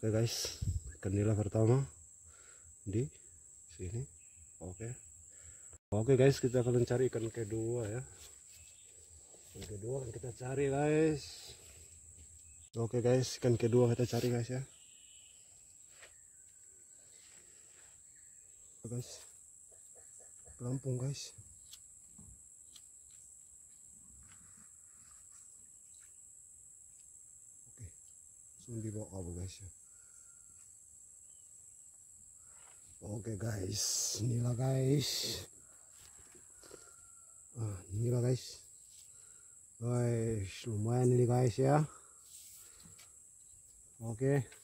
oke okay guys ikan nila pertama di sini oke okay. oke okay guys kita akan mencari ikan kedua ya ikan kedua akan kita cari guys oke okay guys ikan kedua kita cari guys ya guys pelampung guys oke langsung dibawa abu guys ya Oke okay, guys, inilah guys. Nah, inilah guys. Guys, lumayan ini guys ya. Oke. Okay.